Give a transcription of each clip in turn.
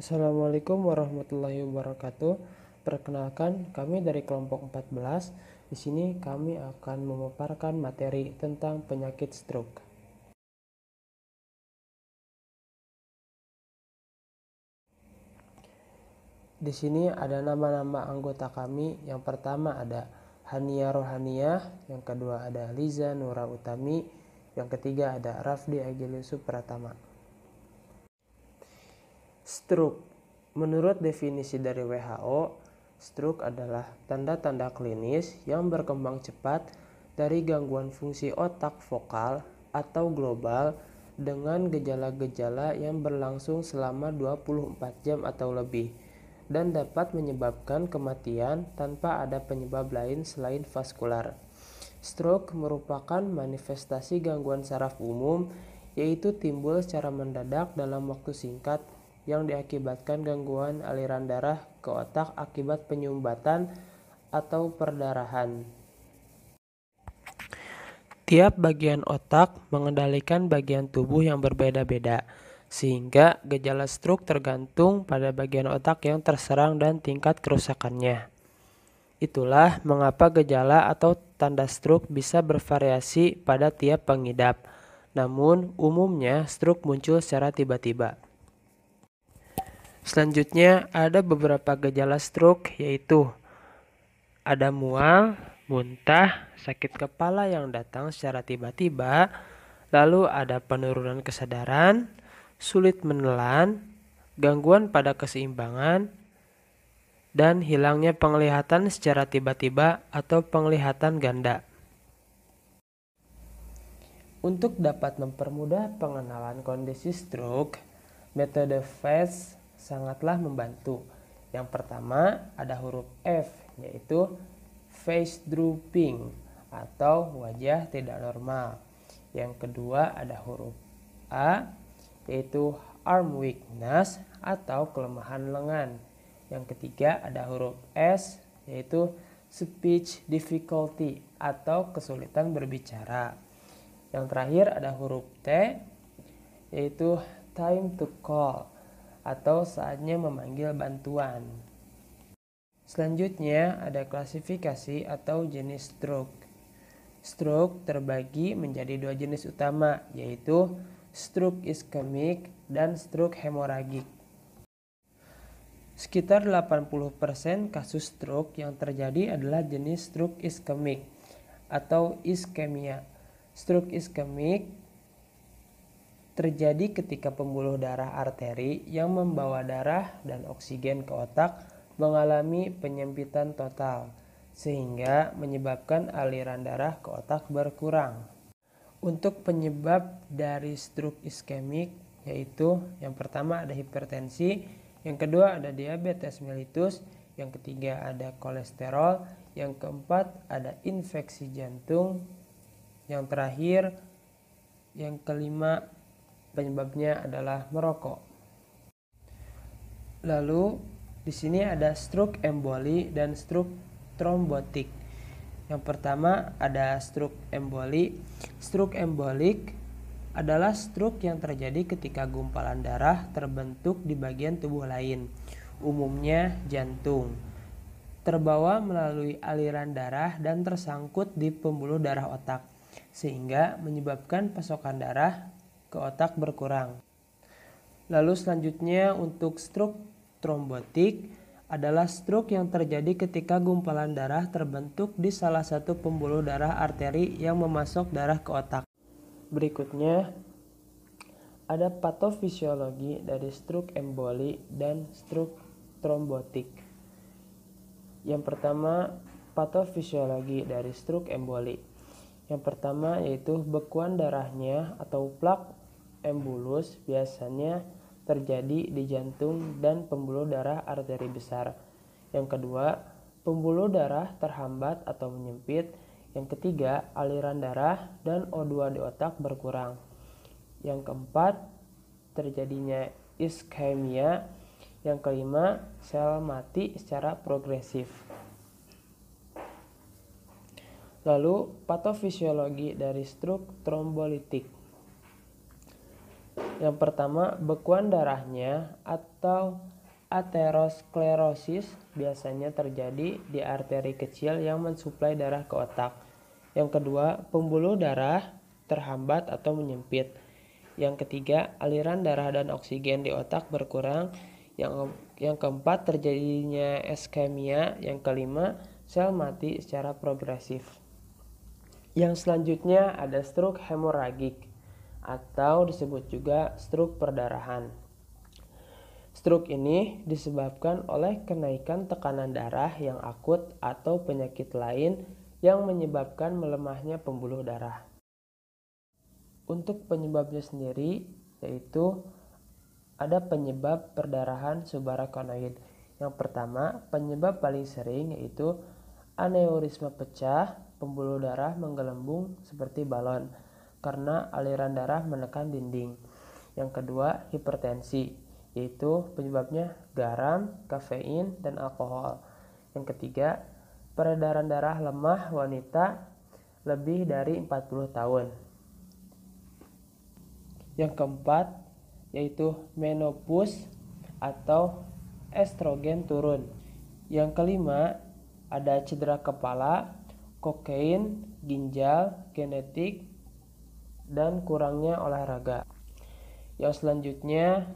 Assalamualaikum warahmatullahi wabarakatuh. Perkenalkan, kami dari kelompok 14. Di sini kami akan memaparkan materi tentang penyakit stroke. Di sini ada nama-nama anggota kami. Yang pertama ada Hania Rohaniah, yang kedua ada Liza Nura Utami, yang ketiga ada Rafdi Agilius Pratama. Stroke. Menurut definisi dari WHO, stroke adalah tanda-tanda klinis yang berkembang cepat dari gangguan fungsi otak vokal atau global dengan gejala-gejala yang berlangsung selama 24 jam atau lebih dan dapat menyebabkan kematian tanpa ada penyebab lain selain vaskular. Stroke merupakan manifestasi gangguan saraf umum yaitu timbul secara mendadak dalam waktu singkat yang diakibatkan gangguan aliran darah ke otak akibat penyumbatan atau perdarahan. Tiap bagian otak mengendalikan bagian tubuh yang berbeda-beda, sehingga gejala stroke tergantung pada bagian otak yang terserang dan tingkat kerusakannya. Itulah mengapa gejala atau tanda stroke bisa bervariasi pada tiap pengidap. Namun, umumnya stroke muncul secara tiba-tiba. Selanjutnya ada beberapa gejala stroke yaitu ada mual, muntah, sakit kepala yang datang secara tiba-tiba, lalu ada penurunan kesadaran, sulit menelan, gangguan pada keseimbangan, dan hilangnya penglihatan secara tiba-tiba atau penglihatan ganda. Untuk dapat mempermudah pengenalan kondisi stroke, metode FAST sangatlah membantu. Yang pertama ada huruf F yaitu face drooping atau wajah tidak normal. Yang kedua ada huruf A yaitu arm weakness atau kelemahan lengan. Yang ketiga ada huruf S yaitu speech difficulty atau kesulitan berbicara. Yang terakhir ada huruf T yaitu time to call atau saatnya memanggil bantuan. Selanjutnya ada klasifikasi atau jenis stroke. Stroke terbagi menjadi dua jenis utama yaitu stroke iskemik dan stroke hemoragik. Sekitar 80% kasus stroke yang terjadi adalah jenis stroke iskemik atau iskemia. Stroke iskemik terjadi ketika pembuluh darah arteri yang membawa darah dan oksigen ke otak mengalami penyempitan total, sehingga menyebabkan aliran darah ke otak berkurang. Untuk penyebab dari stroke iskemik, yaitu yang pertama ada hipertensi, yang kedua ada diabetes mellitus, yang ketiga ada kolesterol, yang keempat ada infeksi jantung, yang terakhir yang kelima Penyebabnya adalah merokok. Lalu di sini ada stroke emboli dan stroke trombotik. Yang pertama ada stroke emboli. Stroke embolik adalah stroke yang terjadi ketika gumpalan darah terbentuk di bagian tubuh lain, umumnya jantung. Terbawa melalui aliran darah dan tersangkut di pembuluh darah otak, sehingga menyebabkan pasokan darah ke otak berkurang. Lalu selanjutnya untuk stroke trombotik adalah stroke yang terjadi ketika gumpalan darah terbentuk di salah satu pembuluh darah arteri yang memasok darah ke otak. Berikutnya ada patofisiologi dari stroke emboli dan stroke trombotik. Yang pertama, patofisiologi dari stroke emboli. Yang pertama yaitu bekuan darahnya atau plak Embolus biasanya terjadi di jantung dan pembuluh darah arteri besar. Yang kedua, pembuluh darah terhambat atau menyempit. Yang ketiga, aliran darah dan O2 di otak berkurang. Yang keempat, terjadinya iskemia. Yang kelima, sel mati secara progresif. Lalu, patofisiologi dari struk trombolitik. Yang pertama, bekuan darahnya atau aterosklerosis biasanya terjadi di arteri kecil yang mensuplai darah ke otak. Yang kedua, pembuluh darah terhambat atau menyempit. Yang ketiga, aliran darah dan oksigen di otak berkurang. Yang yang keempat, terjadinya iskemia. Yang kelima, sel mati secara progresif. Yang selanjutnya ada stroke hemoragik atau disebut juga struk perdarahan. Struk ini disebabkan oleh kenaikan tekanan darah yang akut atau penyakit lain yang menyebabkan melemahnya pembuluh darah. Untuk penyebabnya sendiri yaitu ada penyebab perdarahan subarachnoid. Yang pertama, penyebab paling sering yaitu aneurisma pecah, pembuluh darah menggelembung seperti balon karena aliran darah menekan dinding. Yang kedua, hipertensi, yaitu penyebabnya garam, kafein, dan alkohol. Yang ketiga, peredaran darah lemah wanita lebih dari 40 tahun. Yang keempat, yaitu menopause atau estrogen turun. Yang kelima, ada cedera kepala, kokain, ginjal, genetik, dan kurangnya olahraga. Yang selanjutnya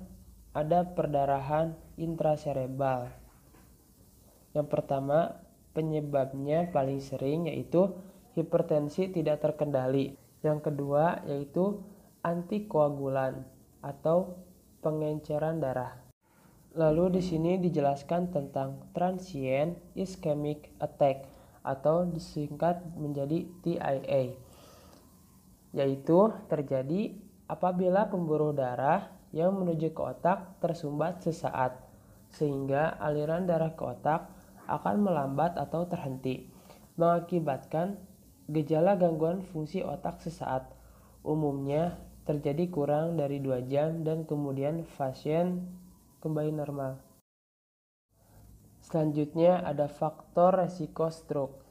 ada perdarahan intraserebral. Yang pertama, penyebabnya paling sering yaitu hipertensi tidak terkendali. Yang kedua yaitu antikoagulan atau pengenceran darah. Lalu di sini dijelaskan tentang transient ischemic attack atau disingkat menjadi TIA yaitu terjadi apabila pembuluh darah yang menuju ke otak tersumbat sesaat, sehingga aliran darah ke otak akan melambat atau terhenti, mengakibatkan gejala gangguan fungsi otak sesaat. Umumnya terjadi kurang dari dua jam dan kemudian pasien kembali normal. Selanjutnya ada faktor resiko stroke.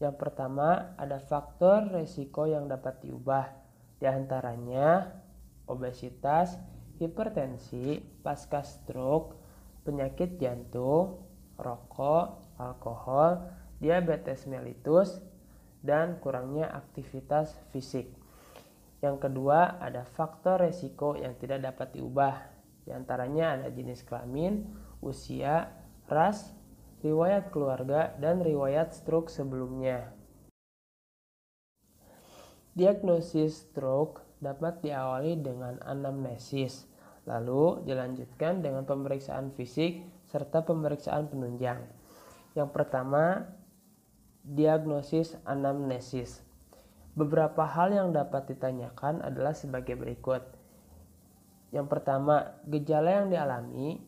Yang pertama, ada faktor resiko yang dapat diubah. Di antaranya obesitas, hipertensi, pasca stroke, penyakit jantung, rokok, alkohol, diabetes mellitus, dan kurangnya aktivitas fisik. Yang kedua, ada faktor resiko yang tidak dapat diubah. Di antaranya ada jenis kelamin, usia, ras, riwayat keluarga, dan riwayat stroke sebelumnya. Diagnosis stroke dapat diawali dengan anamnesis, lalu dilanjutkan dengan pemeriksaan fisik serta pemeriksaan penunjang. Yang pertama, diagnosis anamnesis. Beberapa hal yang dapat ditanyakan adalah sebagai berikut. Yang pertama, gejala yang dialami,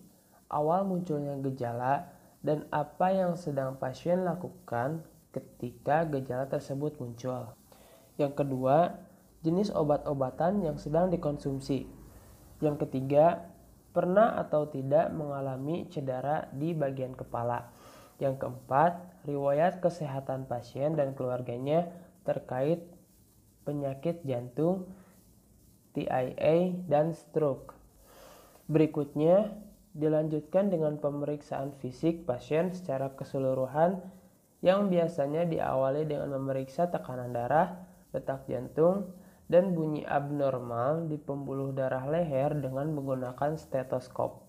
awal munculnya gejala, dan apa yang sedang pasien lakukan ketika gejala tersebut muncul. Yang kedua, jenis obat-obatan yang sedang dikonsumsi. Yang ketiga, pernah atau tidak mengalami cedera di bagian kepala. Yang keempat, riwayat kesehatan pasien dan keluarganya terkait penyakit jantung, TIA, dan stroke. Berikutnya, dilanjutkan dengan pemeriksaan fisik pasien secara keseluruhan yang biasanya diawali dengan memeriksa tekanan darah, detak jantung, dan bunyi abnormal di pembuluh darah leher dengan menggunakan stetoskop.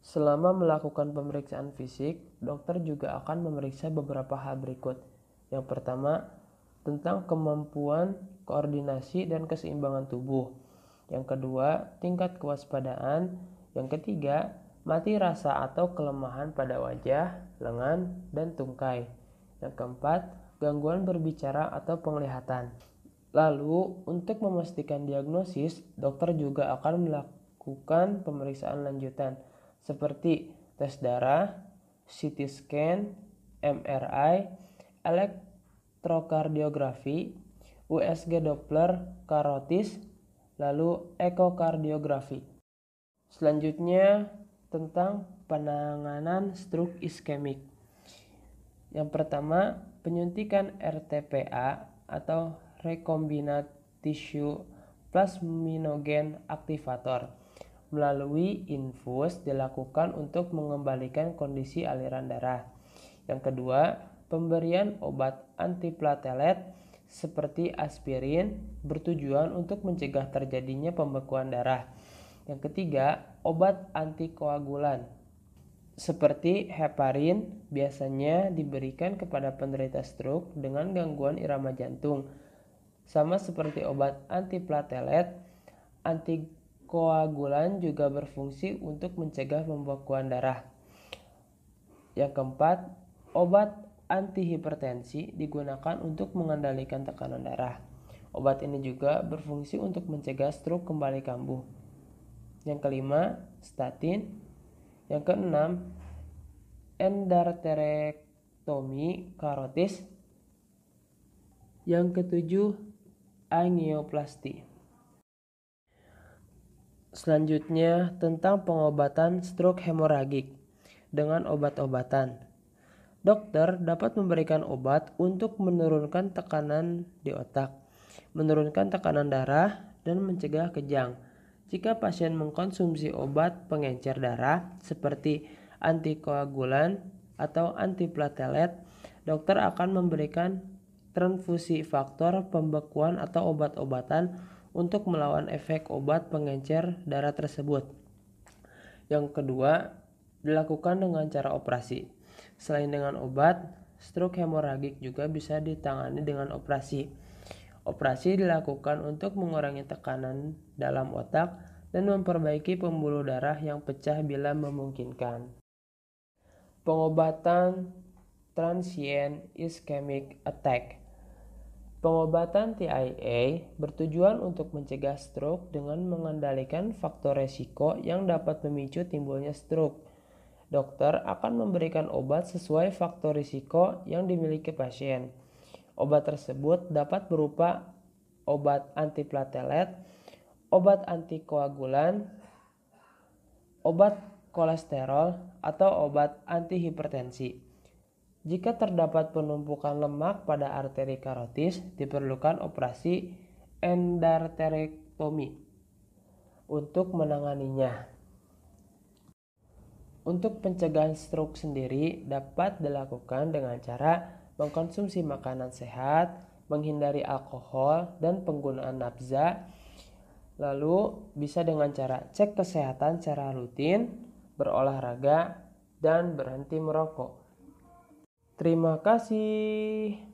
Selama melakukan pemeriksaan fisik, dokter juga akan memeriksa beberapa hal berikut. Yang pertama, tentang kemampuan, koordinasi, dan keseimbangan tubuh. Yang kedua, tingkat kewaspadaan, yang ketiga, mati rasa atau kelemahan pada wajah, lengan, dan tungkai. Yang keempat, gangguan berbicara atau penglihatan. Lalu, untuk memastikan diagnosis, dokter juga akan melakukan pemeriksaan lanjutan seperti tes darah, CT scan, MRI, elektrokardiografi, USG Doppler, karotis, lalu ekokardiografi. Selanjutnya tentang penanganan stroke iskemik. Yang pertama, penyuntikan RTPA atau recombinant tissue plasminogen aktivator melalui infus dilakukan untuk mengembalikan kondisi aliran darah. Yang kedua, pemberian obat antiplatelet seperti aspirin bertujuan untuk mencegah terjadinya pembekuan darah. Yang ketiga, obat antikoagulan seperti heparin biasanya diberikan kepada penderita stroke dengan gangguan irama jantung. Sama seperti obat antiplatelet, antikoagulan juga berfungsi untuk mencegah pembekuan darah. Yang keempat, obat antihipertensi digunakan untuk mengendalikan tekanan darah. Obat ini juga berfungsi untuk mencegah stroke kembali kambuh yang kelima statin yang keenam endarterektomi karotis yang ketujuh angioplasti selanjutnya tentang pengobatan stroke hemoragik dengan obat-obatan dokter dapat memberikan obat untuk menurunkan tekanan di otak, menurunkan tekanan darah, dan mencegah kejang. Jika pasien mengkonsumsi obat pengencer darah seperti antikoagulan atau antiplatelet, dokter akan memberikan transfusi faktor pembekuan atau obat-obatan untuk melawan efek obat pengencer darah tersebut. Yang kedua, dilakukan dengan cara operasi. Selain dengan obat, stroke hemoragik juga bisa ditangani dengan operasi. Operasi dilakukan untuk mengurangi tekanan dalam otak dan memperbaiki pembuluh darah yang pecah bila memungkinkan. Pengobatan transient ischemic attack. Pengobatan TIA bertujuan untuk mencegah stroke dengan mengendalikan faktor resiko yang dapat memicu timbulnya stroke. Dokter akan memberikan obat sesuai faktor risiko yang dimiliki pasien. Obat tersebut dapat berupa obat antiplatelet, obat antikoagulan, obat kolesterol, atau obat antihipertensi. Jika terdapat penumpukan lemak pada arteri karotis, diperlukan operasi endarterektomi untuk menanganinya. Untuk pencegahan stroke sendiri dapat dilakukan dengan cara mengkonsumsi makanan sehat, menghindari alkohol dan penggunaan nafza. Lalu bisa dengan cara cek kesehatan secara rutin, berolahraga, dan berhenti merokok. Terima kasih.